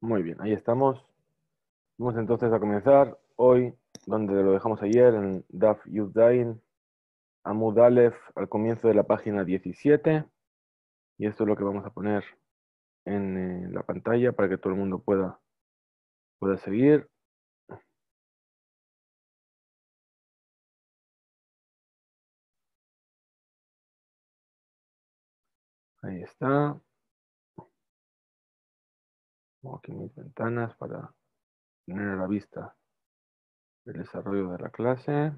Muy bien, ahí estamos. Vamos entonces a comenzar hoy, donde lo dejamos ayer, en Daf Yudain, a Aleph, al comienzo de la página 17. Y esto es lo que vamos a poner en eh, la pantalla para que todo el mundo pueda, pueda seguir. Ahí está. Pongo aquí mis ventanas para tener a la vista el desarrollo de la clase.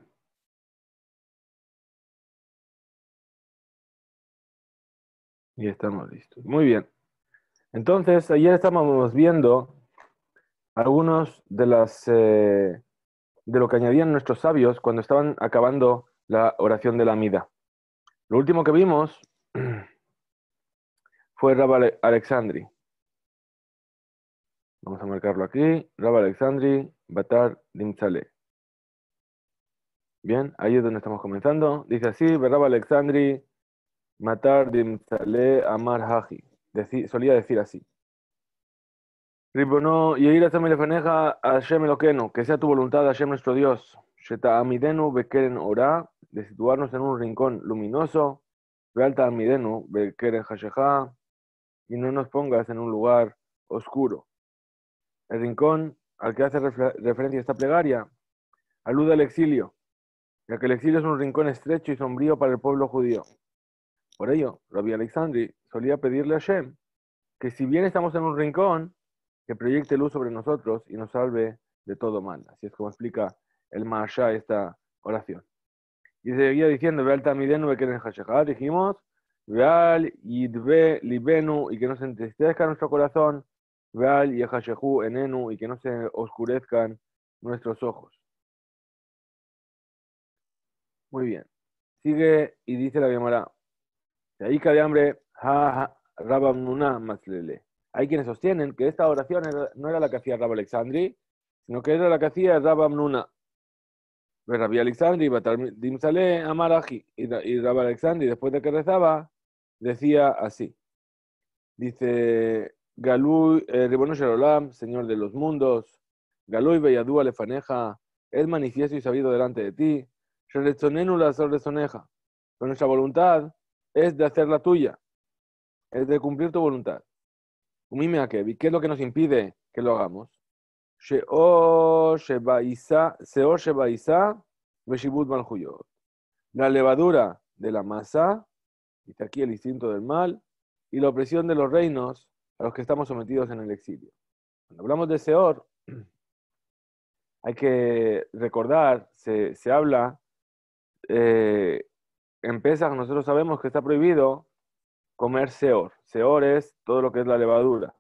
Y estamos listos. Muy bien. Entonces, ayer estábamos viendo algunos de las eh, de lo que añadían nuestros sabios cuando estaban acabando la oración de la mida Lo último que vimos fue rabal Alexandri. Vamos a marcarlo aquí. Rab Alexandri Batar Dimzale. Bien, ahí es donde estamos comenzando. Dice así, Rab Alexandri Matar Dimzale Amar Haji. solía decir así. Ribono, yehira Samele Faneja, Hashem lo que sea tu voluntad, Hashem nuestro Dios. Sheta Amidenu Bekeren Ora, de situarnos en un rincón luminoso. Bealta Amidenu Bekeren Hasheja, y no nos pongas en un lugar oscuro. El rincón al que hace referencia esta plegaria alude al exilio, ya que el exilio es un rincón estrecho y sombrío para el pueblo judío. Por ello, Rabbi Alexandri solía pedirle a Shem que si bien estamos en un rincón, que proyecte luz sobre nosotros y nos salve de todo mal. Así es como explica el Mahashá esta oración. Y seguía diciendo, al Tamidenu dijimos, al Yidve Libenu, y que nos entristezca nuestro corazón, veal y Enenu, y que no se oscurezcan nuestros ojos. Muy bien. Sigue y dice la Gemara. De ahí de hambre, ha, maslele. Hay quienes sostienen que esta oración no era la que hacía Rabba Alexandri, sino que era la que hacía Rabba Amnuna. Pues Rabbi Alexandri, Dimsale, Amaraji. Y Rabba Alexandri, después de que rezaba, decía así. Dice Galuy, Ribono eh, Señor de los mundos, Galuy Beyadú Lefaneja, es manifiesto y sabido delante de ti, la pero nuestra voluntad es de hacer la tuya, es de cumplir tu voluntad. ¿qué es lo que nos impide que lo hagamos? La levadura de la masa, y está aquí el instinto del mal, y la opresión de los reinos a los que estamos sometidos en el exilio. Cuando hablamos de Seor, hay que recordar, se, habla, eh, en nosotros sabemos que está prohibido comer Seor. Seor es todo lo que es la levadura.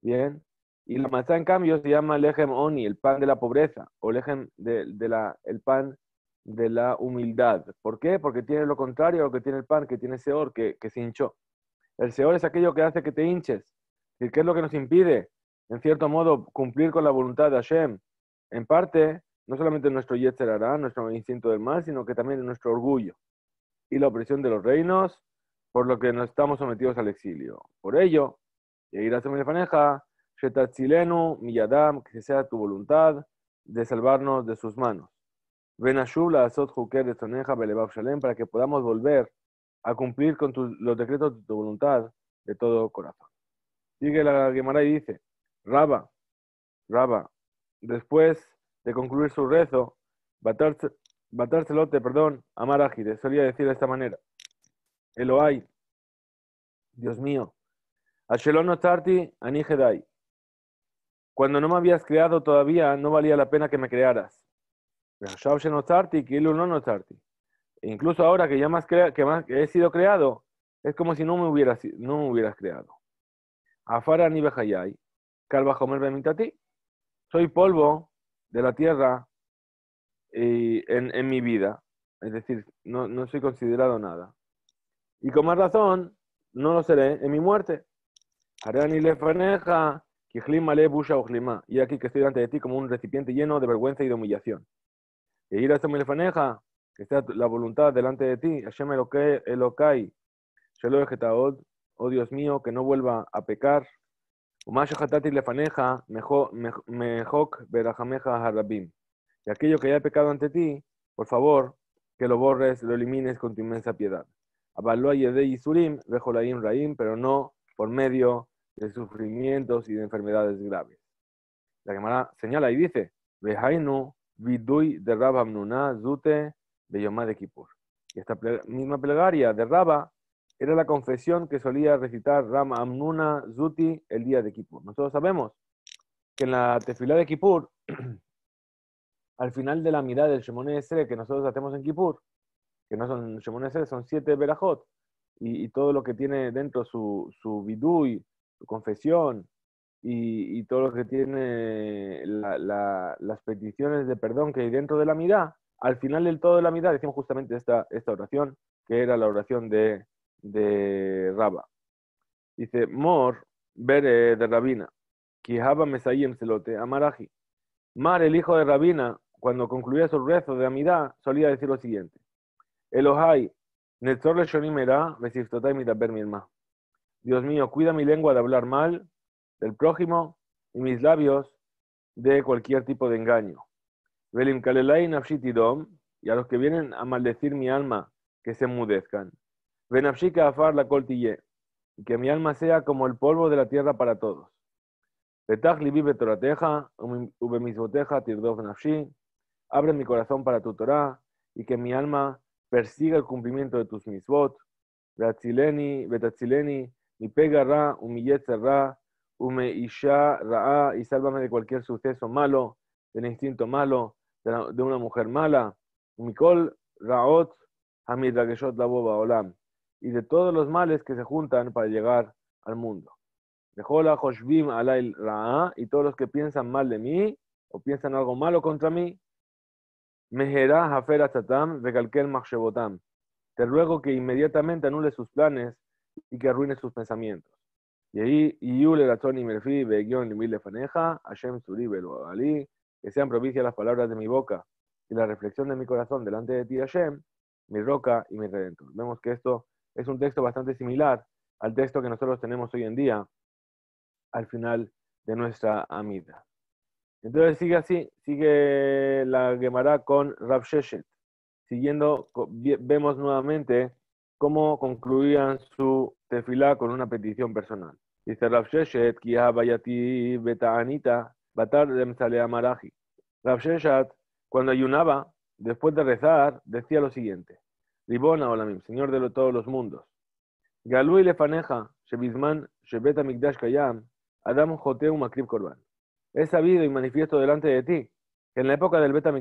Bien. Y la matzá, en cambio, se llama lejem oni, el pan de la pobreza, o lejem de, de la, el pan de la humildad. ¿Por qué? Porque tiene lo contrario a lo que tiene el pan, que tiene seor, que, que se hinchó. El Seol es aquello que hace que te hinches. ¿Y qué es lo que nos impide, en cierto modo, cumplir con la voluntad de Hashem? En parte, no solamente nuestro Yetzer hará, nuestro instinto del mal, sino que también nuestro orgullo y la opresión de los reinos, por lo que nos estamos sometidos al exilio. Por ello, chileno mi Miyadam, que sea tu voluntad de salvarnos de sus manos. ven la Asot Juker de Soneja, para que podamos volver a cumplir con los decretos de tu voluntad de todo corazón. Sigue la Gemara y dice, Raba, Raba, después de concluir su rezo, Batárselote, perdón, Amarajide, solía decir de esta manera, Eloai, Dios mío, no Tarti Anihedai, cuando no me habías creado todavía, no valía la pena que me crearas. no incluso ahora que ya más, que he sido creado, es como si no me hubieras, no me hubieras creado. Afara ni bejayay, calva homer ti. Soy polvo de la tierra y en, mi vida. Es decir, no, soy considerado nada. Y con más razón, no lo seré en mi muerte. areani lefaneja, buja busha ujlima. Y aquí que estoy delante de ti como un recipiente lleno de vergüenza y de humillación. E y ir a lefaneja, que sea la voluntad delante de ti. Hashem Elokai, Shelo oh Dios mío, que no vuelva a pecar. Y aquello que haya pecado ante ti, por favor, que lo borres, lo elimines con tu inmensa piedad. raim, pero no por medio de sufrimientos y de enfermedades graves. La Gemara señala y dice, vejainu vidui de Rabamnuna zute de Yomá de Kippur. Y esta misma plegaria de Raba era la confesión que solía recitar Ram Amnuna Zuti el día de Kippur. Nosotros sabemos que en la tefilá de Kippur, al final de la mirada del Shemón Esre que nosotros hacemos en Kippur, que no son Shemón Esre, son siete Berajot, y, todo lo que tiene dentro su, su vidui, su confesión, y, todo lo que tiene las peticiones de perdón que hay dentro de la mirada, al final del todo de la mitad decimos justamente esta, esta oración, que era la oración de, de Rabba. Dice, Mor, ver de Rabina, Kihaba Mesayem Selote, Amaraji. Mar, el hijo de Rabina, cuando concluía su rezo de Amidá, solía decir lo siguiente. Elohai, Netzor le shonimera, Dios mío, cuida mi lengua de hablar mal del prójimo y mis labios de cualquier tipo de engaño. Velim Nafshitidom, y a los que vienen a maldecir mi alma, que se mudezcan. Benafshika Afar la Coltille, y que mi alma sea como el polvo de la tierra para todos. Petach Libi Betorateja, Ubemisboteja Tirdof Nafshi, abre mi corazón para tu Torah, y que mi alma persiga el cumplimiento de tus misbot. Beatzileni, Betatzileni, mi pega ra, ra, ume isha ra, y sálvame de cualquier suceso malo, del instinto malo, de, una mujer mala, Mikol Raot la Olam, y de todos los males que se juntan para llegar al mundo. Dejola Hoshbim Alail Ra'a, y todos los que piensan mal de mí, o piensan algo malo contra mí, Mejera Hafer Azatam Vekalkel Machshebotam. Te ruego que inmediatamente anule sus planes y que arruine sus pensamientos. Y ahí, Yule Ratoni Merfi, Begion Limil Faneja, Hashem Suri Ali, que sean propicias las palabras de mi boca y la reflexión de mi corazón delante de ti, Hashem, mi roca y mi redentor. Vemos que esto es un texto bastante similar al texto que nosotros tenemos hoy en día al final de nuestra amida. Entonces sigue así, sigue la Gemara con Rav Sheshet. Siguiendo, vemos nuevamente cómo concluían su tefilá con una petición personal. Dice Rav Sheshet, ha Bayati Beta Batar Maraji. cuando ayunaba, después de rezar, decía lo siguiente: Ribona Olamim, Señor de todos los mundos. Galui lefaneja, Shebizman, Adam Joteu Makrib Korban. Es sabido y manifiesto delante de ti que en la época del Beta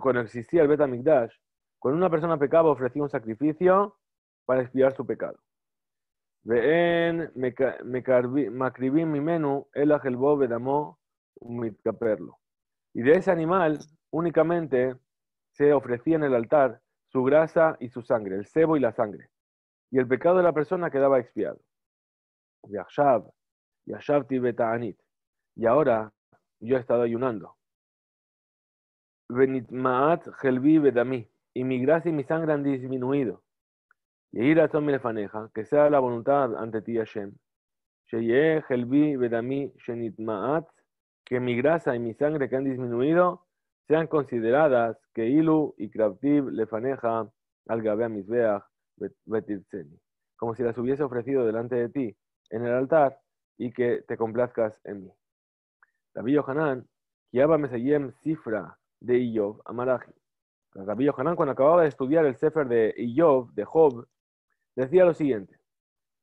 cuando existía el Beta con cuando una persona pecaba ofrecía un sacrificio para expiar su pecado el Y de ese animal únicamente se ofrecía en el altar su grasa y su sangre, el sebo y la sangre. Y el pecado de la persona quedaba expiado. Y ahora yo he estado ayunando. Y mi grasa y mi sangre han disminuido. Yehi le lefaneja que sea la voluntad ante ti Hashem. que mi grasa y mi sangre que han disminuido sean consideradas que Ilu y le Lefaneja al Gabea mizbeach Betirzeni. Como si las hubiese ofrecido delante de ti en el altar y que te complazcas en mí. Rabbi Yohanan, Kiaba Mesayem Sifra de Iyov Amaraji. Rabbi Yohanan, cuando acababa de estudiar el Sefer de Iyov, de Job, decía lo siguiente: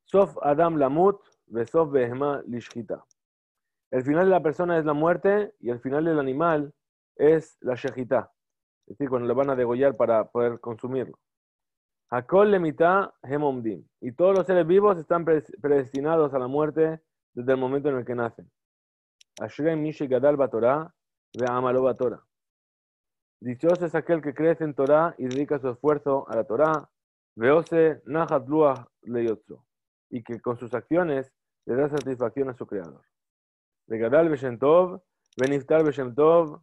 Sof Adam Lamut, Besof Behema Lishkita. El final de la persona es la muerte y el final del animal es la shejita, es decir, cuando lo van a degollar para poder consumirlo. Hakol Lemita Hemomdim. Y todos los seres vivos están predestinados a la muerte desde el momento en el que nacen. Ashrem Gadal Batorah, Amalo Dichoso es aquel que crece en Torah y dedica su esfuerzo a la Torah. Veose Nahat y que con sus acciones le da satisfacción a su creador. Regadal Beshentov,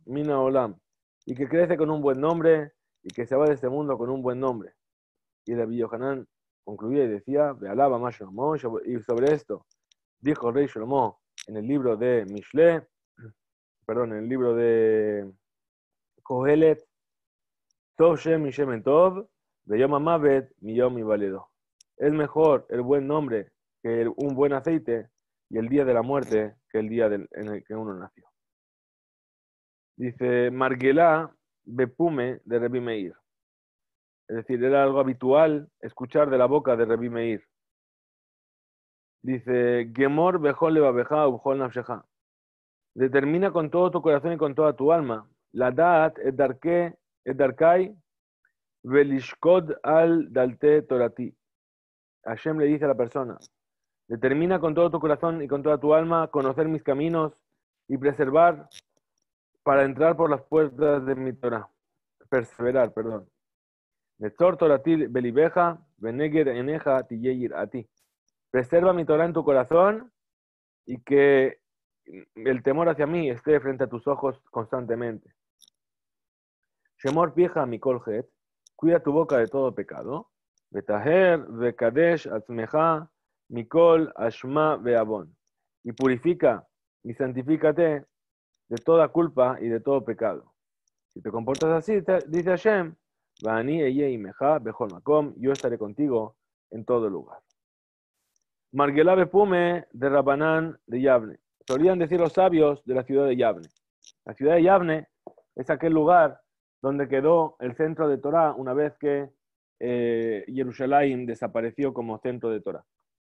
Mina Olam, y que crece con un buen nombre y que se va de este mundo con un buen nombre. Y el Yohanan concluía y decía, alaba más y sobre esto dijo rey Shlomo en el libro de Mishle, perdón, en el libro de Kohelet, Tov Shem y de Yom mi Yom Es mejor el buen nombre que un buen aceite y el día de la muerte que el día en el que uno nació. Dice Marguelá Bepume de rebimeir Es decir, era algo habitual escuchar de la boca de rebimeir Dice Gemor Bejol Determina con todo tu corazón y con toda tu alma. La es et Darkai Velishkod al dalte torati. Hashem le dice a la persona, determina con todo tu corazón y con toda tu alma conocer mis caminos y preservar para entrar por las puertas de mi Torah. Perseverar, perdón. torati belibeja, eneja a Preserva mi Torah en tu corazón y que el temor hacia mí esté frente a tus ojos constantemente. Shemor mi cuida tu boca de todo pecado. Betaher, Bekadesh, Mikol, Ashma, Y purifica y santifícate de toda culpa y de todo pecado. Si te comportas así, dice Hashem, Eye yo estaré contigo en todo lugar. marguelave Bepume de Rabanán de Yavne. Solían decir los sabios de la ciudad de Yavne. La ciudad de Yavne es aquel lugar donde quedó el centro de Torah una vez que eh, Jerusalén desapareció como centro de Torah.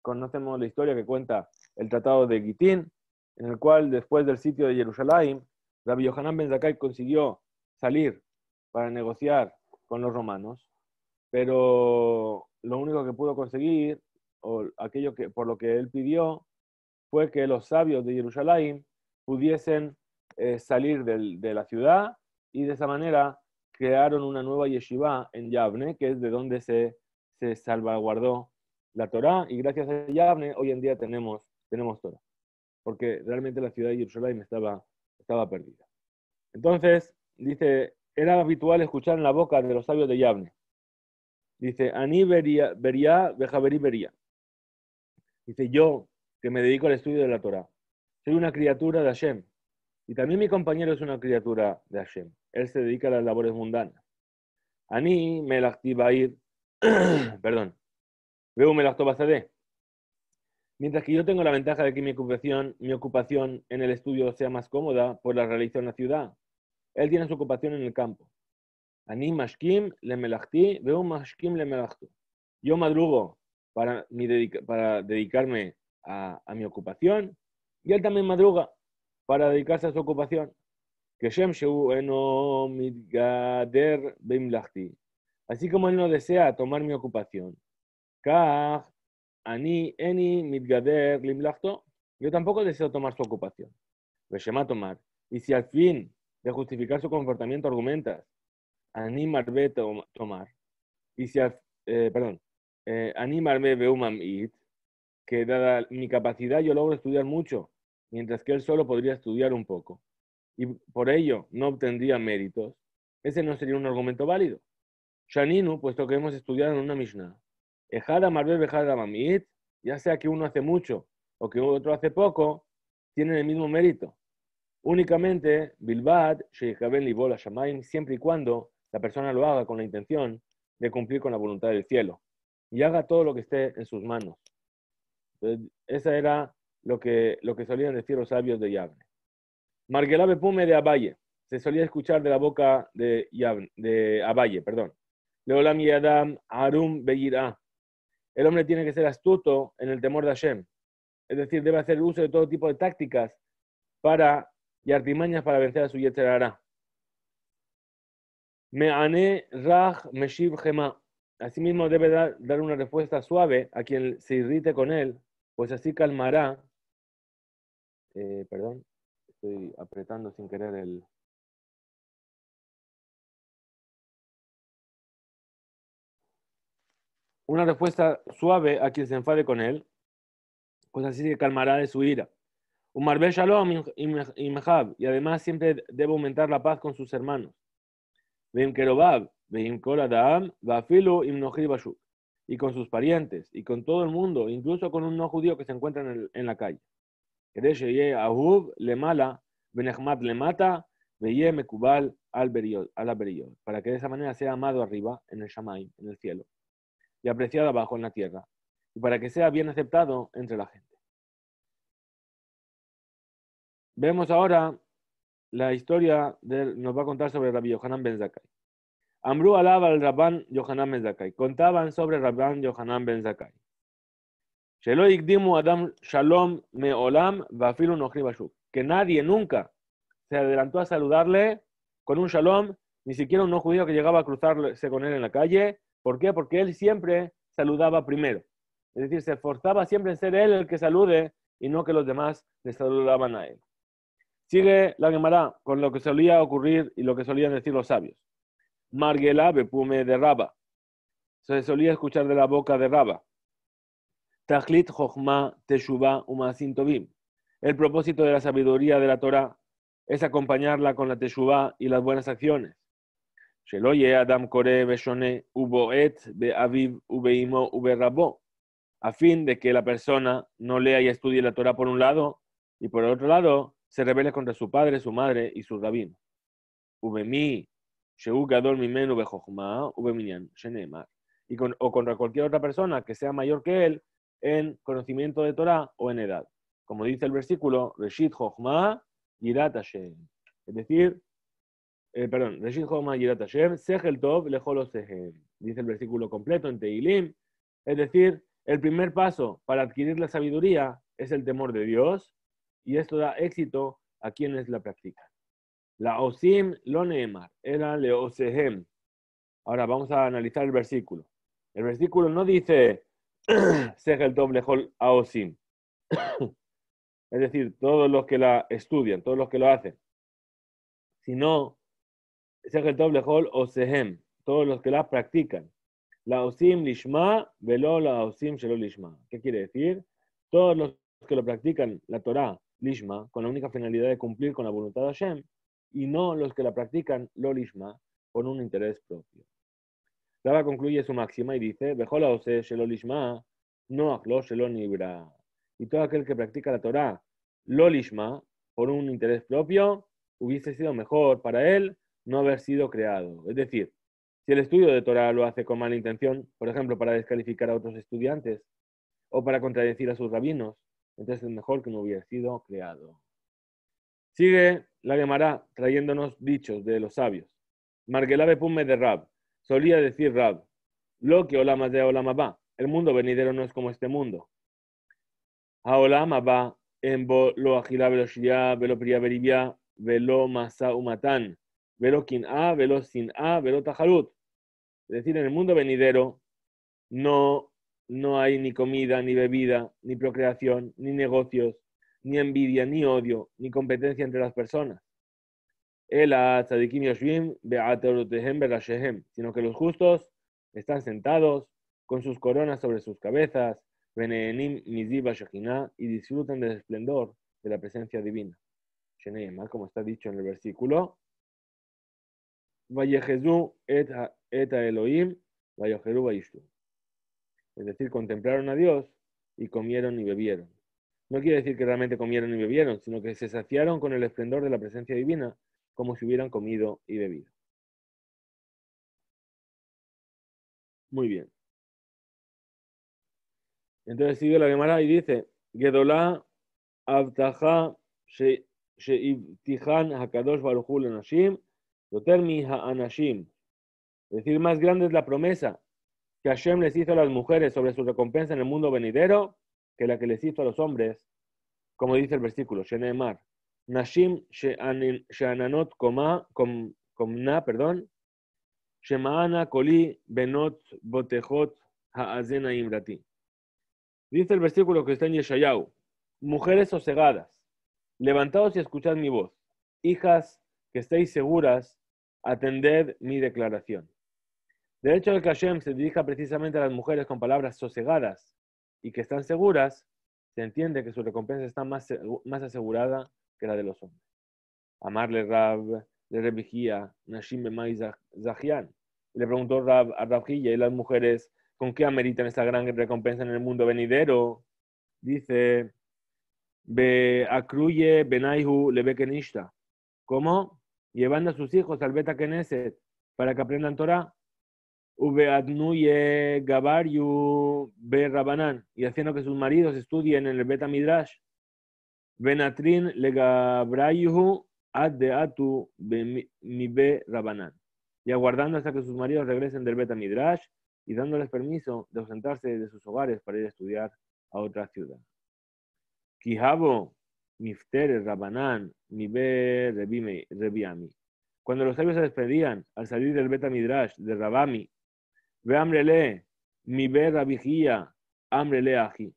Conocemos la historia que cuenta el Tratado de Gitín, en el cual después del sitio de Jerusalén, Rabbi Yohanan Ben Zakkai consiguió salir para negociar con los romanos, pero lo único que pudo conseguir, o aquello que, por lo que él pidió, fue que los sabios de Jerusalén pudiesen eh, salir de la ciudad y de esa manera crearon una nueva yeshiva en Yavne, que es de donde se, salvaguardó la Torá, y gracias a Yavne hoy en día tenemos, tenemos Torah, porque realmente la ciudad de Jerusalén estaba, estaba perdida. Entonces, dice, era habitual escuchar en la boca de los sabios de Yavne. Dice, Ani vería, vería, vería. Dice, yo, que me dedico al estudio de la Torá, soy una criatura de Hashem, y también mi compañero es una criatura de Hashem. Él se dedica a las labores mundanas. Ani me la activa ir, perdón, veo me la de. Mientras que yo tengo la ventaja de que mi ocupación, mi ocupación en el estudio sea más cómoda, por pues la realización en la ciudad. Él tiene su ocupación en el campo. Ani mashkim le melachti, veo mashkim le melachtu. Yo madrugo para, dedicarme a mi ocupación y él también madruga para dedicarse a su ocupación. Así como él no desea tomar mi ocupación. Yo tampoco deseo tomar su ocupación. tomar. Y si al fin de justificar su comportamiento argumentas, animarme tomar. Y si eh, perdón, eh, animarme que dada mi capacidad yo logro estudiar mucho mientras que él solo podría estudiar un poco, y por ello no obtendría méritos, ese no sería un argumento válido. Shaninu, puesto que hemos estudiado en una Mishnah, Ejada Marbe Ejada Mamit, ya sea que uno hace mucho o que otro hace poco, tienen el mismo mérito. Únicamente, Bilbad, Sheikhaben Libol Shamaim, siempre y cuando la persona lo haga con la intención de cumplir con la voluntad del cielo y haga todo lo que esté en sus manos. Entonces, esa era lo que, lo que solían decir los sabios de Yavne. Margelabe Pume de Abaye, se solía escuchar de la boca de, Yavne, de Abaye, perdón. Leolam Yadam Arum Beyirá. El hombre tiene que ser astuto en el temor de Hashem. Es decir, debe hacer uso de todo tipo de tácticas para, y artimañas para vencer a su Yetzerara. Me'ane Raj Meshiv Gema. Asimismo, debe dar, una respuesta suave a quien se irrite con él, pues así calmará eh, perdón, estoy apretando sin querer el... Una respuesta suave a quien se enfade con él, pues así se calmará de su ira. marbel Shalom y y además siempre debe aumentar la paz con sus hermanos. y con sus parientes, y con todo el mundo, incluso con un no judío que se encuentra en la calle. כדי שיהיה אהוב למעלה ונחמד למטה ויהיה al, al para que de esa manera sea amado arriba, en el Shamaim, en el cielo, y apreciado abajo, en la tierra, y para que sea bien aceptado entre la gente. Vemos ahora la historia, de, nos va a contar sobre Rabbi Yohanan Ben Zakkai. Amru alaba al Rabban Yohanan Ben Zakkai. Contaban sobre Rabban Yohanan Ben Zakkai. Que nadie nunca se adelantó a saludarle con un shalom, ni siquiera un no judío que llegaba a cruzarse con él en la calle. ¿Por qué? Porque él siempre saludaba primero. Es decir, se esforzaba siempre en ser él el que salude y no que los demás le saludaban a él. Sigue la Gemara con lo que solía ocurrir y lo que solían decir los sabios. marguela bepume de Raba. Se solía escuchar de la boca de Raba. Tajlit Jochma Teshuvah Umasin Tobim. El propósito de la sabiduría de la Torah es acompañarla con la Teshuvah y las buenas acciones. Sheloye Adam Kore Beshone Uboet Be Aviv A fin de que la persona no lea y estudie la Torah por un lado y por el otro lado se rebele contra su padre, su madre y su rabino. Ubemi Sheu Gadol Mimenu Ubeminyan Y o contra cualquier otra persona que sea mayor que él en conocimiento de Torah o en edad. Como dice el versículo, Reshit Yirat Hashem. Es decir, eh, perdón, Reshit Yirat Hashem, Tov Dice el versículo completo en Teilim. Es decir, el primer paso para adquirir la sabiduría es el temor de Dios y esto da éxito a quienes la practican. La Osim Loneemar era Leosehem. Ahora vamos a analizar el versículo. El versículo no dice el Doble Hol osim, Es decir, todos los que la estudian, todos los que lo hacen. Si no, el Doble Hol e todos los que la practican. La Osim e Lishma, Velo la Osim e Shelo Lishma. ¿Qué quiere decir? Todos los que lo practican, la Torah, Lishma, con la única finalidad de cumplir con la voluntad de Hashem, y no los que la practican, lo Lishma, con un interés propio concluye su máxima y dice, no Y todo aquel que practica la Torah, lolishma por un interés propio, hubiese sido mejor para él no haber sido creado. Es decir, si el estudio de Torah lo hace con mala intención, por ejemplo, para descalificar a otros estudiantes o para contradecir a sus rabinos, entonces es mejor que no hubiera sido creado. Sigue la llamará trayéndonos dichos de los sabios. Margelabe Pumme de Rab. Solía decir Rab, lo que Olama de Olama va, el mundo venidero no es como este mundo. A ah, Olama va en lo agila velo velo priya veribia velo masa umatán velo kin a velo sin a velo tajarut. Es decir, en el mundo venidero no, no hay ni comida, ni bebida, ni procreación, ni negocios, ni envidia, ni odio, ni competencia entre las personas sino que los justos están sentados con sus coronas sobre sus cabezas, y disfrutan del esplendor de la presencia divina. Como está dicho en el versículo, Es decir, contemplaron a Dios y comieron y bebieron. No quiere decir que realmente comieron y bebieron, sino que se saciaron con el esplendor de la presencia divina como si hubieran comido y bebido. Muy bien. Entonces sigue la Gemara y dice, Gedolá Tihan Hakadosh Anashim, Anashim. Es decir, más grande es la promesa que Hashem les hizo a las mujeres sobre su recompensa en el mundo venidero que la que les hizo a los hombres, como dice el versículo, mar. Nashim perdón, Dice el versículo que está en Yeshayahu, mujeres sosegadas, levantaos y escuchad mi voz, hijas que estéis seguras, atended mi declaración. De hecho, el que se dirija precisamente a las mujeres con palabras sosegadas y que están seguras, se entiende que su recompensa está más, más asegurada que era de los hombres. Amarle Rab le revigía, Nashim Bemai Zahian. Le preguntó Rab a Rabjilla y las mujeres, ¿con qué ameritan esta gran recompensa en el mundo venidero? Dice, Be Akruye Benaihu Lebekenishta. ¿Cómo? Llevando a sus hijos al Beta Keneset para que aprendan Torah. Adnuye yu Be Rabanan. Y haciendo que sus maridos estudien en el Beta Midrash. Benatrin ad de atu mibe rabanan, Y aguardando hasta que sus maridos regresen del Beta Midrash y dándoles permiso de ausentarse de sus hogares para ir a estudiar a otra ciudad. Quijabo miftere rabanán mibe rebiami. Cuando los sabios se despedían al salir del Beta de Rabami, veamrele mibe rabijía amrele aji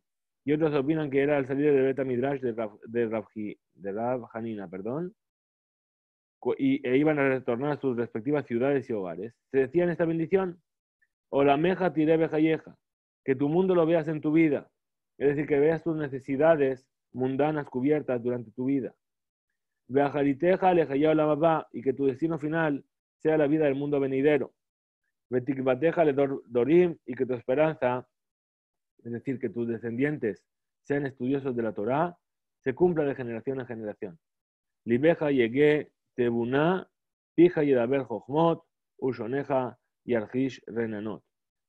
y otros opinan que era al salir de Beta Midrash de Rav, de, Hanina, perdón, y, e iban a retornar a sus respectivas ciudades y hogares. Se decía en esta bendición, Olameja tirebe que tu mundo lo veas en tu vida, es decir, que veas tus necesidades mundanas cubiertas durante tu vida. Beajariteja la olamabá, y que tu destino final sea la vida del mundo venidero. Betikbateja le dorim, y que tu esperanza es decir, que tus descendientes sean estudiosos de la Torá, se cumpla de generación en generación. Libeja tebuná, pija yedaber jochmot, ushoneja y renanot.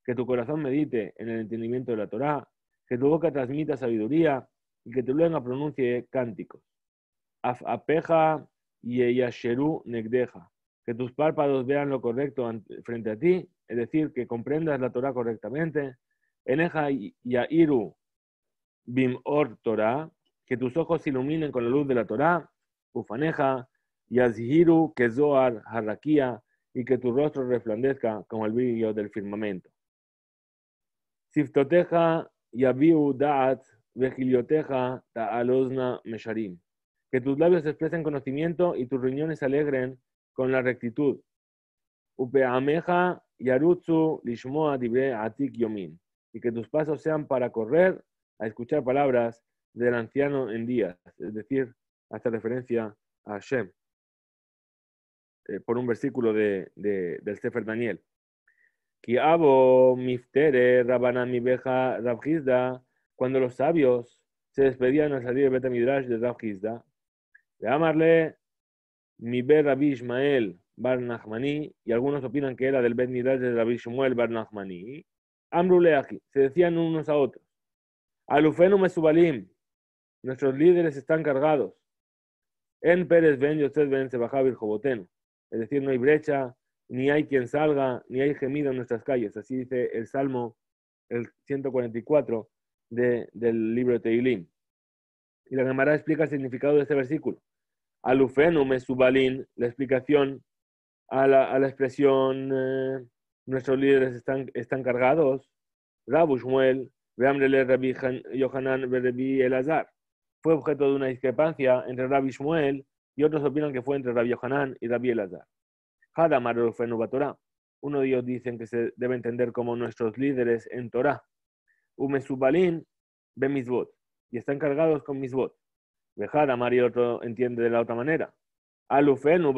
Que tu corazón medite en el entendimiento de la Torá, que tu boca transmita sabiduría y que tu lengua pronuncie cánticos. y y yeyasheru negdeja. Que tus párpados vean lo correcto frente a ti, es decir, que comprendas la Torá correctamente, Eleja Yairu Bim Or Torah, que tus ojos iluminen con la luz de la Torah, Ufaneja Yazhiru Kezoar Harrakia, y que tu rostro resplandezca como el brillo del firmamento. Siftoteja Yabiu Da'at ta Ta'alozna Mesharim. Que tus labios expresen conocimiento y tus riñones alegren con la rectitud. Upeameja Yarutsu Lishmoa Dibre Atik Yomin y que tus pasos sean para correr a escuchar palabras del anciano en días, es decir, hasta referencia a Hashem, eh, por un versículo de, de, del Sefer Daniel. Cuando los sabios se despedían al salir de Midrash de Rav llamarle de Amarle, Mibe Rabbi Ismael Bar Nachmani, y algunos opinan que era del Bet Midrash de Rabbi Shmuel Bar Nachmani, Amru se decían unos a otros. Alufenu Mesubalim, nuestros líderes están cargados. En Pérez ven se Ben el Joboteno. Es decir, no hay brecha, ni hay quien salga, ni hay gemido en nuestras calles. Así dice el Salmo el 144 de, del libro de Teilim. Y la Gemara explica el significado de este versículo. Alufenu mesubalim, la explicación a la, expresión. Eh, nuestros líderes están, cargados, Rabu Shmuel, Beamrele Rabbi Yohanan Rabbi Elazar. Fue objeto de una discrepancia entre Rabbi Shmuel y otros opinan que fue entre Rabbi Yohanan y Rabbi Elazar. Hadamar Torah. Uno de ellos dicen que se debe entender como nuestros líderes en Torah. Umesubalin Bemisbot. Y están cargados con Misbot. Hadamar y otro entiende de la otra manera. Alufenu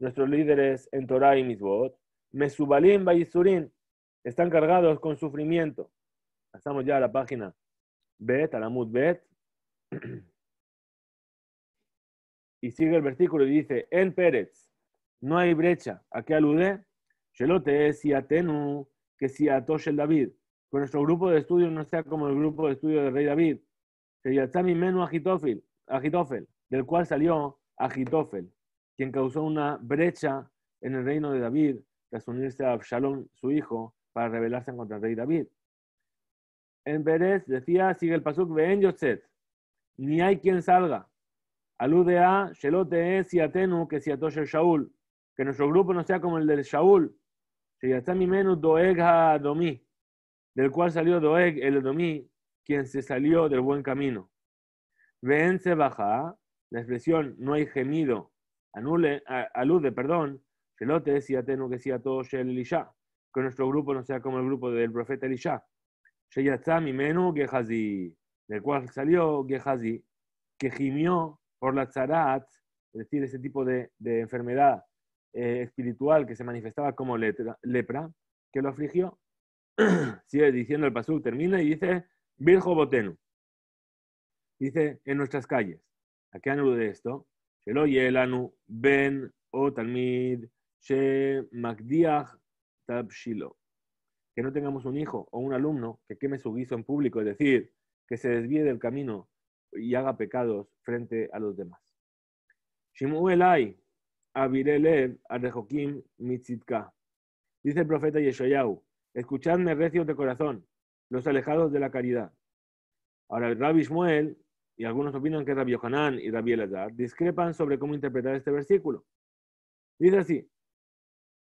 Nuestros líderes en Torah y Misbot. Mesubalim Bayisurin, están cargados con sufrimiento. Pasamos ya a la página Bet, Alamud Bet. Y sigue el versículo y dice, en Pérez, no hay brecha. ¿A qué alude? Shelote es Siatenu, que si a el David. Que nuestro grupo de estudio no sea como el grupo de estudio del rey David. sería Menu Agitofel, del cual salió Agitofel, quien causó una brecha en el reino de David tras unirse a Absalom, su hijo, para rebelarse contra el rey David. En Pérez decía, sigue el ve en Yotzet, ni hay quien salga. Alude a Shelote es atenu que el Shaul, que nuestro grupo no sea como el del Shaul, menú Doeg Domi, del cual salió Doeg el Domi, quien se salió del buen camino. Ven se baja, la expresión no hay gemido, anule, alude, perdón, Shelote Tenu que decía todo Shel Que nuestro grupo no sea como el grupo del profeta Elisha. Menu Gehazi. Del cual salió Gehazi, que gimió por la tzarat, es decir, ese tipo de, enfermedad eh, espiritual que se manifestaba como lepra, que lo afligió. Sigue diciendo el pasú, termina y dice, virjo Botenu. Dice, en nuestras calles. ¿A qué anulo de esto? el anu Ben o Talmid que no tengamos un hijo o un alumno que queme su guiso en público, es decir, que se desvíe del camino y haga pecados frente a los demás. Dice el profeta Yeshayahu, escuchadme recios de corazón, los alejados de la caridad. Ahora, el Rabbi Shmuel, y algunos opinan que Rabbi Yohanan y Rabbi Elazar, discrepan sobre cómo interpretar este versículo. Dice así,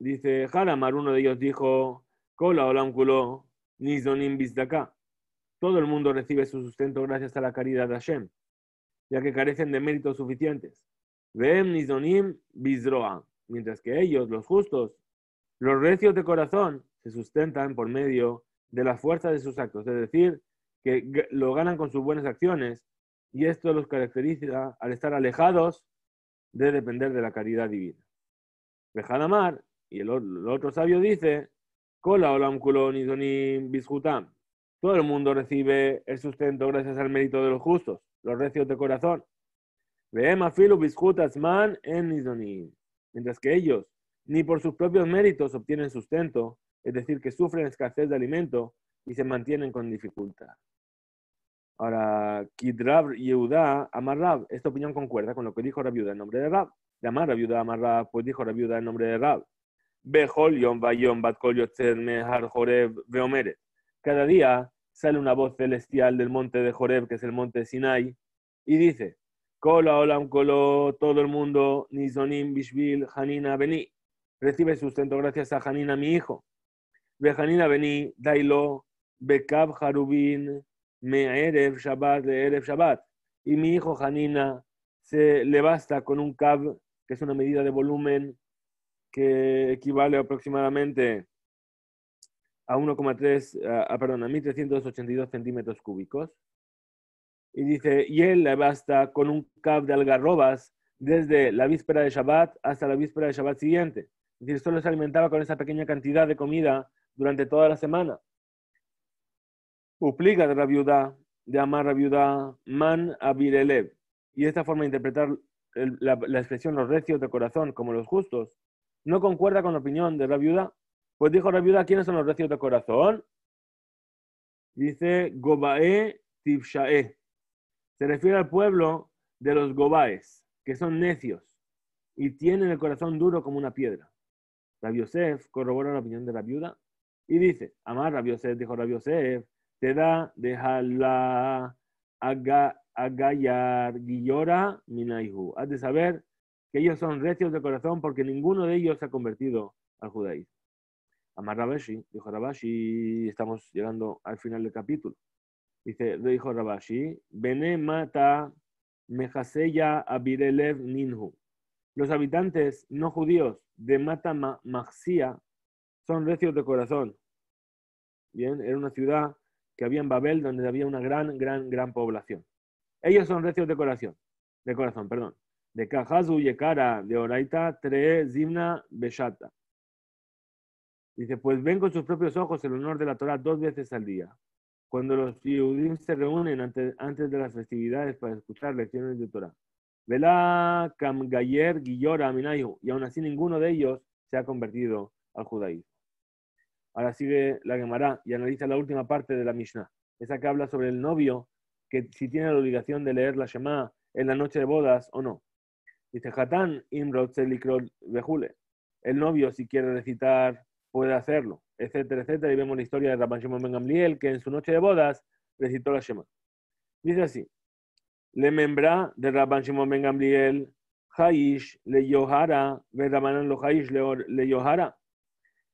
Dice Haramar, uno de ellos dijo, Kola nizonim Todo el mundo recibe su sustento gracias a la caridad de Hashem, ya que carecen de méritos suficientes. Veem nizonim bizroa, mientras que ellos, los justos, los recios de corazón, se sustentan por medio de la fuerza de sus actos, es decir, que lo ganan con sus buenas acciones, y esto los caracteriza al estar alejados de depender de la caridad divina. Dejadamar, y el, otro sabio dice, Cola olam biscután Todo el mundo recibe el sustento gracias al mérito de los justos, los recios de corazón. man en Mientras que ellos, ni por sus propios méritos obtienen sustento, es decir, que sufren escasez de alimento y se mantienen con dificultad. Ahora, Kidrab Yehuda Amarrab, esta opinión concuerda con lo que dijo la viuda en nombre de Rab. Llamar viuda Amarrab, pues dijo la viuda en nombre de Rab. Behol Yom bayon Bat Kol Mehar Joreb Veomeret. Cada día sale una voz celestial del monte de Joreb, que es el monte Sinai, y dice, hola Olam Kolo, todo el mundo, Nizonim Bishvil Hanina Beni, recibe sustento gracias a Hanina, mi hijo. Ve Hanina Beni, Dailo, Bekab Harubin, Me Shabbat, Le Shabbat. Y mi hijo Hanina se le basta con un cab, que es una medida de volumen que equivale aproximadamente a 1,3, a, perdón, a 1.382 centímetros cúbicos. Y dice, y él le basta con un cab de algarrobas desde la víspera de Shabbat hasta la víspera de Shabbat siguiente. Es decir, solo se alimentaba con esa pequeña cantidad de comida durante toda la semana. Upliga de la viuda, de amar viuda, man abirelev. Y esta forma de interpretar la, la expresión los recios de corazón como los justos no concuerda con la opinión de la viuda, pues dijo la viuda, ¿quiénes son los recios de corazón? Dice Gobae Tifshae. Se refiere al pueblo de los Gobaes, que son necios y tienen el corazón duro como una piedra. Rabiosef corrobora la opinión de la viuda y dice, Amar Rabiosef, dijo Rabiosef, te da de la agayar guillora minaihu. Has de saber que ellos son recios de corazón porque ninguno de ellos se ha convertido al judaísmo. Amar Rabashi, dijo Rabashi, estamos llegando al final del capítulo. Dice, dijo Rabashi, Bene mata mejaseya abirelev ninhu. Los habitantes no judíos de Mata Maxia son recios de corazón. Bien, era una ciudad que había en Babel donde había una gran, gran, gran población. Ellos son recios de corazón, de corazón, perdón de y Yekara de Oraita, Tre Zimna Beshata. Dice, pues ven con sus propios ojos el honor de la Torah dos veces al día. Cuando los judíos se reúnen antes, de las festividades para escuchar lecciones de Torah. Vela Kamgayer Guillora Minayu. Y aún así ninguno de ellos se ha convertido al judaísmo. Ahora sigue la Gemara y analiza la última parte de la Mishnah. Esa que habla sobre el novio que si tiene la obligación de leer la Shema en la noche de bodas o no. Dice El novio, si quiere recitar, puede hacerlo, etcétera, etcétera. Y vemos la historia de Rabban Shimon Ben Gamliel, que en su noche de bodas recitó la Shema. Dice así: Le membra de Rabban Shimon Ben Gamliel, Haish le Yohara, Rabanan lo Haish le Yohara.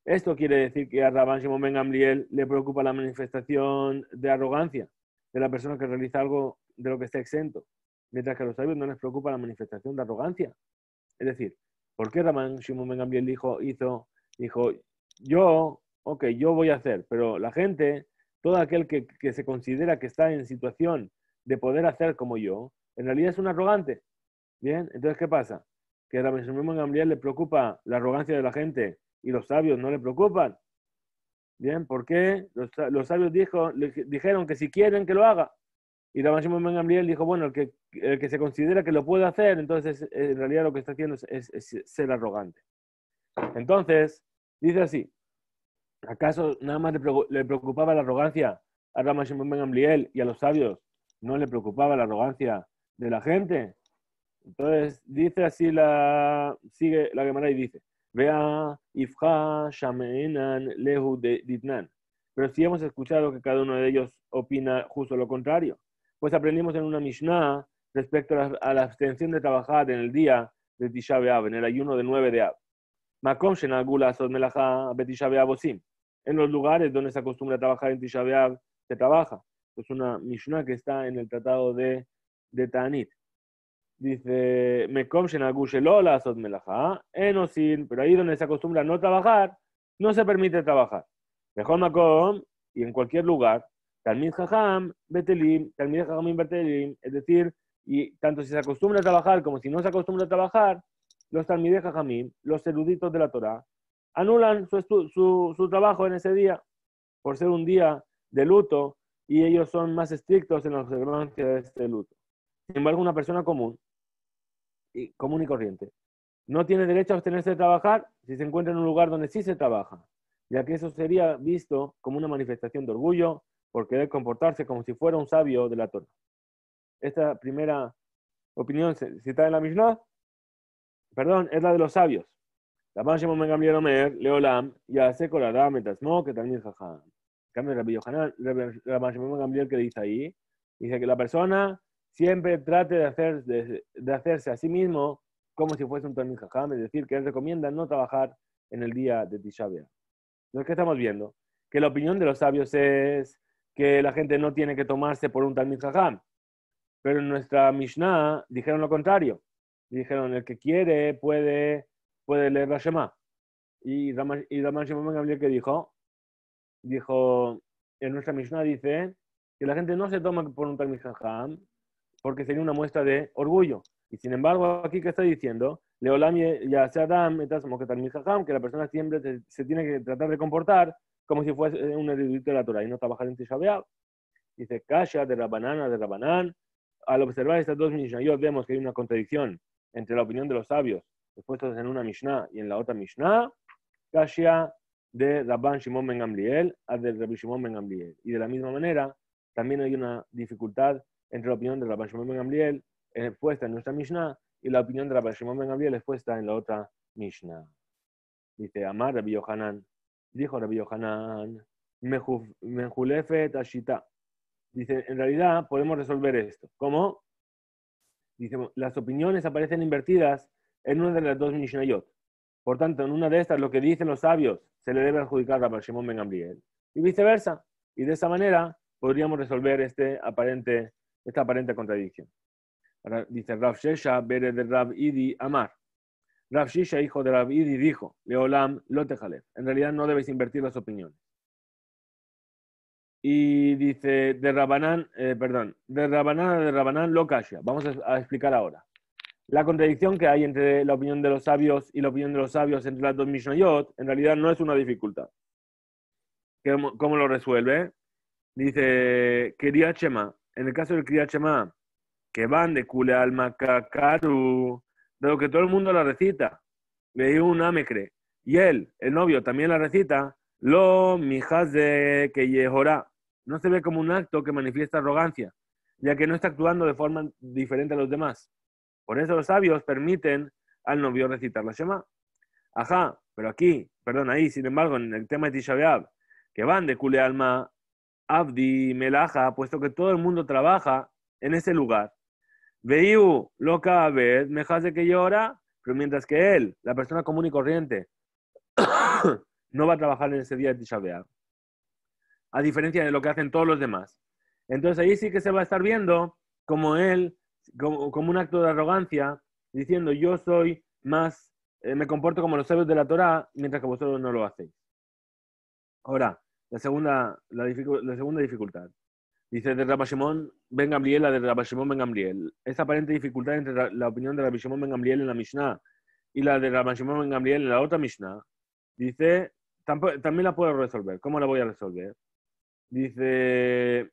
Esto quiere decir que a Rabban Shimon Ben Gamliel le preocupa la manifestación de arrogancia de la persona que realiza algo de lo que está exento mientras que a los sabios no les preocupa la manifestación de arrogancia. Es decir, ¿por qué Ramán Shimon Ben dijo, hizo, dijo, yo, ok, yo voy a hacer, pero la gente, todo aquel que, se considera que está en situación de poder hacer como yo, en realidad es un arrogante. Bien, entonces, ¿qué pasa? Que a Ramán Shimon Ben le preocupa la arrogancia de la gente y los sabios no le preocupan. Bien, ¿por qué? Los, sabios dijo, le, dijeron que si quieren que lo haga. Y la Ben Gamliel dijo, bueno, el que, el que se considera que lo puede hacer, entonces en realidad lo que está haciendo es, ser arrogante. Entonces, dice así, ¿acaso nada más le preocupaba la arrogancia a la Ben Gamliel y a los sabios? ¿No le preocupaba la arrogancia de la gente? Entonces, dice así la, sigue la Gemara y dice, Vea, Ifha, Shameenan, Lehu, de Ditnan. Pero si hemos escuchado que cada uno de ellos opina justo lo contrario pues aprendimos en una Mishnah respecto a la, abstención de trabajar en el día de Tisha B'Av, en el ayuno de 9 de Av. Makom En los lugares donde se acostumbra a trabajar en Tisha B'Av, se trabaja. Es una Mishnah que está en el tratado de, de Tanit. Dice, Mekom en pero ahí donde se acostumbra a no trabajar, no se permite trabajar. Dejó Makom, y en cualquier lugar, Talmid Jajam, Betelim, Talmid Jajam Betelim, es decir, y tanto si se acostumbra a trabajar como si no se acostumbra a trabajar, los Talmid Jajamim, los eruditos de la Torah, anulan su, su, su, trabajo en ese día, por ser un día de luto, y ellos son más estrictos en la observancia de este luto. Sin embargo, una persona común, y, común y corriente, no tiene derecho a abstenerse de trabajar si se encuentra en un lugar donde sí se trabaja, ya que eso sería visto como una manifestación de orgullo, por querer comportarse como si fuera un sabio de la Torah. Esta primera opinión está en la misma, perdón, es la de los sabios. La más Ben Gamliel Omer, Leolam, ya Kolaram et Asmo, que también jajam. Cambio Rabbi Yohanan, la Shimon Ben Gamliel que dice ahí, dice que la persona siempre trate de, hacer, de, hacerse a sí mismo como si fuese un también Jajam, es decir, que él recomienda no trabajar en el día de Tisha B'Av. Entonces, ¿qué estamos viendo? Que la opinión de los sabios es que la gente no tiene que tomarse por un tal Jajam. Pero en nuestra Mishnah dijeron lo contrario. Dijeron, el que quiere puede, puede leer la Shema. Y Raman, y Gabriel, que dijo? Dijo, en nuestra Mishnah dice que la gente no se toma por un tal Jajam porque sería una muestra de orgullo. Y sin embargo, aquí que está diciendo, Leolam y Adam, que la persona siempre se tiene que tratar de comportar como si fuese un erudito de la Torah y no trabajar en Tisha Dice, Kasha de banana de Rabanán. Al observar estas dos yo vemos que hay una contradicción entre la opinión de los sabios expuestas en una Mishnah y en la otra Mishnah. Kasha de Rabban Shimon Ben Gamliel a de Rabbi Shimon Ben Gamliel. Y de la misma manera, también hay una dificultad entre la opinión de Rabban Shimon Ben Gamliel expuesta eh, en nuestra Mishnah y la opinión de Rabban Shimon Ben Gamliel expuesta en la otra Mishnah. Dice, Amar Rabbi Yohanan Dijo Rabbi Yohanan, Mejulefe Dice, en realidad podemos resolver esto. ¿Cómo? Dice, las opiniones aparecen invertidas en una de las dos Mishnayot. Por tanto, en una de estas, lo que dicen los sabios se le debe adjudicar a Shimon Ben Y viceversa. Y de esa manera podríamos resolver este aparente, esta aparente contradicción. dice Rav Shesha, de Rav Idi Amar. Rav Shisha, hijo de Rav Idi, dijo, Leolam, en realidad no debes invertir las opiniones. Y dice, de Rabanán, eh, perdón, de Rabanán de Rabanán locasia, Vamos a, explicar ahora. La contradicción que hay entre la opinión de los sabios y la opinión de los sabios entre las dos Mishnayot, en realidad no es una dificultad. ¿Cómo, lo resuelve? Dice, Kriyachema. en el caso del Kriyachema que van de Kule al de que todo el mundo la recita. Le dio un amecre. Y él, el novio, también la recita. Lo mijas de que No se ve como un acto que manifiesta arrogancia, ya que no está actuando de forma diferente a los demás. Por eso los sabios permiten al novio recitar la Shema. Ajá, pero aquí, perdón, ahí, sin embargo, en el tema de Tisha que van de Kule Alma, Abdi, Melaja, puesto que todo el mundo trabaja en ese lugar, Veiu, loca vez, me hace que llora, pero mientras que él, la persona común y corriente, no va a trabajar en ese día de Tisha a diferencia de lo que hacen todos los demás. Entonces ahí sí que se va a estar viendo como él, como, un acto de arrogancia, diciendo yo soy más, eh, me comporto como los sabios de la Torah, mientras que vosotros no lo hacéis. Ahora, la segunda, la segunda dificultad. Dice de simón, Ben gabriel, la de simón Ben gabriel, Esta aparente dificultad entre la opinión de simón Ben gabriel en la Mishnah y la de simón Ben gabriel en la otra Mishnah, dice, también la puedo resolver. ¿Cómo la voy a resolver? Dice,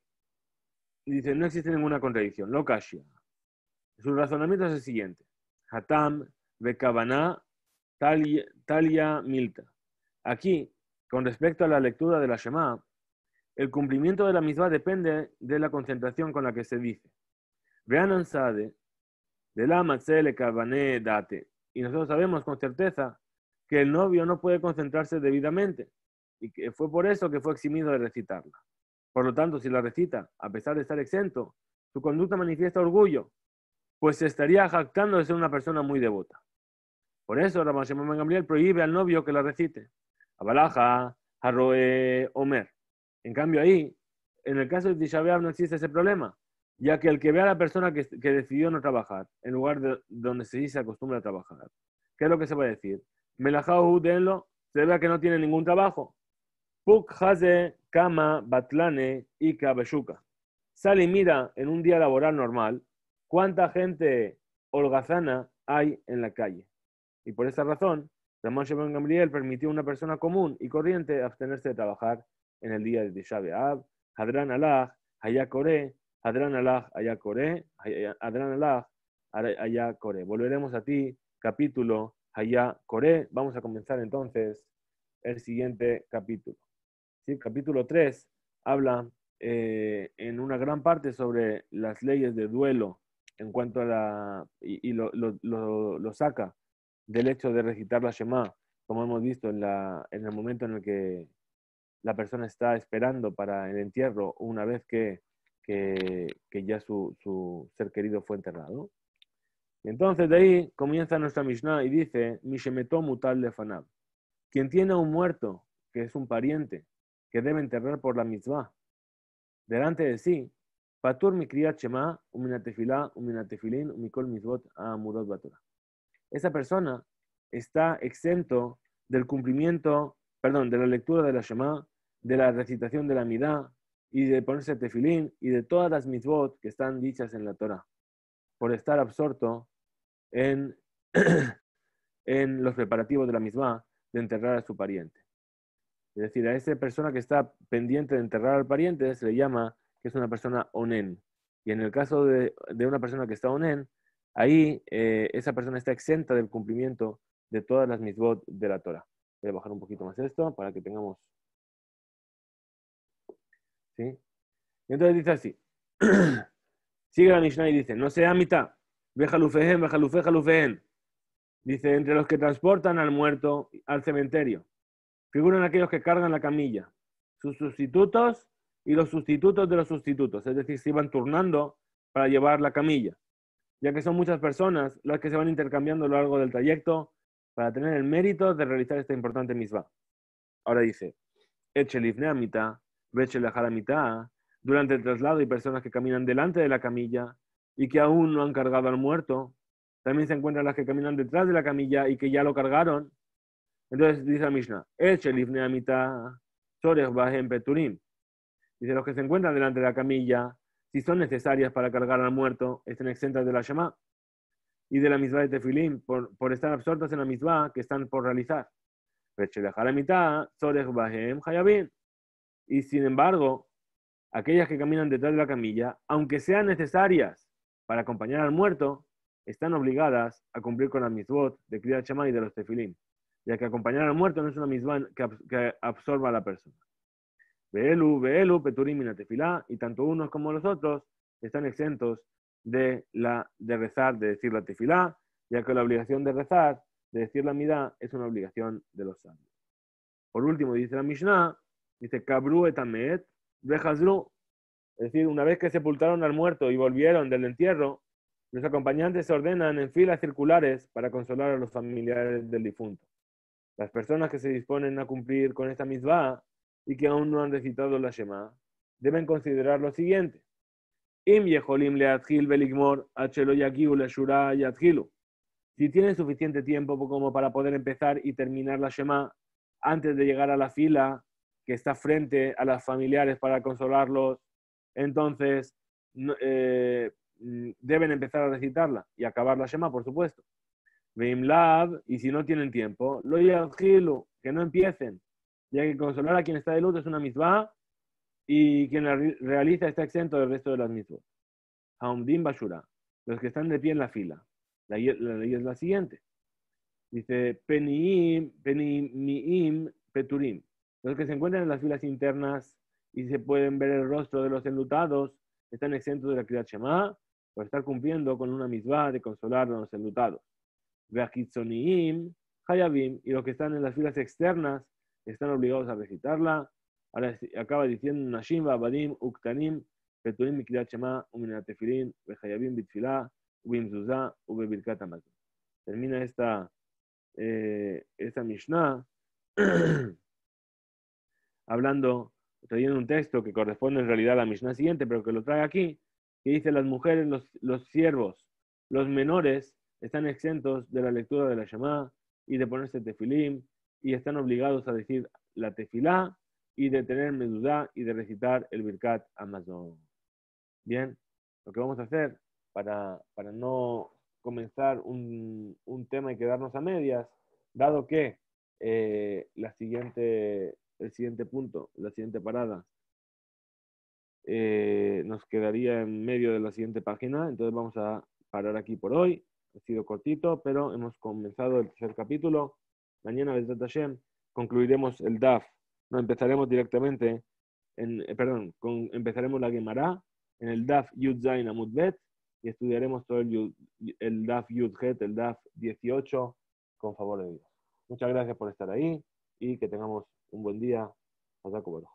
dice no existe ninguna contradicción. Lo Su razonamiento es el siguiente. Hatam, bekabanah Talia, Milta. Aquí, con respecto a la lectura de la Shema, el cumplimiento de la misma depende de la concentración con la que se dice. Vean ansade, de la matzele cabané date. Y nosotros sabemos con certeza que el novio no puede concentrarse debidamente. Y que fue por eso que fue eximido de recitarla. Por lo tanto, si la recita, a pesar de estar exento, su conducta manifiesta orgullo, pues se estaría jactando de ser una persona muy devota. Por eso, Ramashemón Gabriel prohíbe al novio que la recite. Abalaja, Haroe, Omer. En cambio, ahí, en el caso de Tisha no existe ese problema, ya que el que vea a la persona que, decidió no trabajar, en lugar de donde se dice acostumbra a trabajar, ¿qué es lo que se va a decir? Melajau denlo, se vea que no tiene ningún trabajo. Puk haze kama batlane y kabeshuka. Sale y mira en un día laboral normal cuánta gente holgazana hay en la calle. Y por esa razón, Ramón Shimon Gabriel permitió a una persona común y corriente abstenerse de trabajar en el día de Tisha B'Av, Hadran Alaj, Hayakore, Hadran Alaj, Hayakore, Hadran Alaj, Hayakore. Volveremos a ti, capítulo Hayakore. Vamos a comenzar entonces el siguiente capítulo. Capítulo 3 habla eh, en una gran parte sobre las leyes de duelo en cuanto a la. y, lo, saca del hecho de recitar la Shema, como hemos visto la, en el momento en el que la persona está esperando para el entierro una vez que, que, ya su, ser querido fue enterrado. Entonces de ahí comienza nuestra Mishnah y dice, mutal de lefanab. Quien tiene a un muerto, que es un pariente, que debe enterrar por la mitzvah, delante de sí, Patur mi shema, uminatefilá, uminatefilín, umikol mitzvot, amudot batura. Esa persona está exento del cumplimiento, perdón, de la lectura de la Shema, de la recitación de la Midá y de ponerse tefilín y de todas las mitzvot que están dichas en la Torah, por estar absorto en, en los preparativos de la misma de enterrar a su pariente. Es decir, a esa persona que está pendiente de enterrar al pariente se le llama que es una persona onen. Y en el caso de, de una persona que está onen, ahí eh, esa persona está exenta del cumplimiento de todas las mitzvot de la Torah. Voy a bajar un poquito más esto para que tengamos ¿sí? entonces dice así. Sigue la Mishnah y dice, no sea mitad, ve jalufehen, ve Dice, entre los que transportan al muerto al cementerio, figuran aquellos que cargan la camilla, sus sustitutos y los sustitutos de los sustitutos, es decir, se iban turnando para llevar la camilla, ya que son muchas personas las que se van intercambiando a lo largo del trayecto para tener el mérito de realizar esta importante misma. Ahora dice, Echelifne mitad la mitad durante el traslado hay personas que caminan delante de la camilla y que aún no han cargado al muerto. También se encuentran las que caminan detrás de la camilla y que ya lo cargaron. Entonces dice la Mishnah, Dice, los que se encuentran delante de la camilla, si son necesarias para cargar al muerto, estén exentas de la Shema y de la misma de Tefilim, por, por, estar absortas en la misma que están por realizar. dejar la mitad, zorech Bahem Hayabin. Y sin embargo, aquellas que caminan detrás de la camilla, aunque sean necesarias para acompañar al muerto, están obligadas a cumplir con la mitzvot de Kriya Chamá y de los tefilín, ya que acompañar al muerto no es una mitzvah que, absorba a la persona. Beelu, Beelu, Peturim y tefilá, y tanto unos como los otros están exentos de, rezar, de decir la tefilá, ya que la obligación de rezar, de decir la midá, es una obligación de los sabios. Por último, dice la Mishnah, dice, kabru etamet, eh". Es decir, una vez que sepultaron al muerto y volvieron del entierro, los acompañantes se ordenan en filas circulares para consolar a los familiares del difunto. Las personas que se disponen a cumplir con esta misma y que aún no han recitado la Shema deben considerar lo siguiente. Si tienen suficiente tiempo como para poder empezar y terminar la Shema antes de llegar a la fila que está frente a las familiares para consolarlos. Entonces, eh, mm, deben empezar a recitarla y acabar la Shema, por supuesto. Veimlab, y si no tienen tiempo, lo que no empiecen, ya que consolar a quien está de luto es una misma y quien la realiza está exento del resto de las mismas. Haumdim Bashura, los que están de pie en la fila. La ley es la siguiente. Dice, Peniim, miim, Peturim. Los que se encuentran en las filas internas y se pueden ver el rostro de los enlutados están exentos de la Kriyat Shema por estar cumpliendo con una misma de consolar a los enlutados. Hayabim y los que están en las filas externas están obligados a recitarla. Ahora acaba diciendo Nashim, Abadim, Uktanim, Petunim, Shema, Uminatefilim, Vehayabim, Bitfilá, Ubim Zuzá, Termina esta, eh, esta Mishnah. hablando, trayendo un texto que corresponde en realidad a la Mishnah siguiente, pero que lo trae aquí, que dice las mujeres, los, los siervos, los menores están exentos de la lectura de la llamada y de ponerse tefilim y están obligados a decir la tefilá y de tener medudá y de recitar el Birkat Amazon. Bien, lo que vamos a hacer para, para no comenzar un, un, tema y quedarnos a medias, dado que eh, la siguiente el siguiente punto, la siguiente parada, eh, nos quedaría en medio de la siguiente página. Entonces vamos a parar aquí por hoy. Ha sido cortito, pero hemos comenzado el tercer capítulo. Mañana, Hashem, concluiremos el DAF. No, empezaremos directamente, en, eh, perdón, con, empezaremos la Gemara en el DAF Yud Zain Amud y estudiaremos todo el, DAF Yud Het, el DAF 18, con favor de Dios. Muchas gracias por estar ahí y que tengamos un buen día Hasta luego.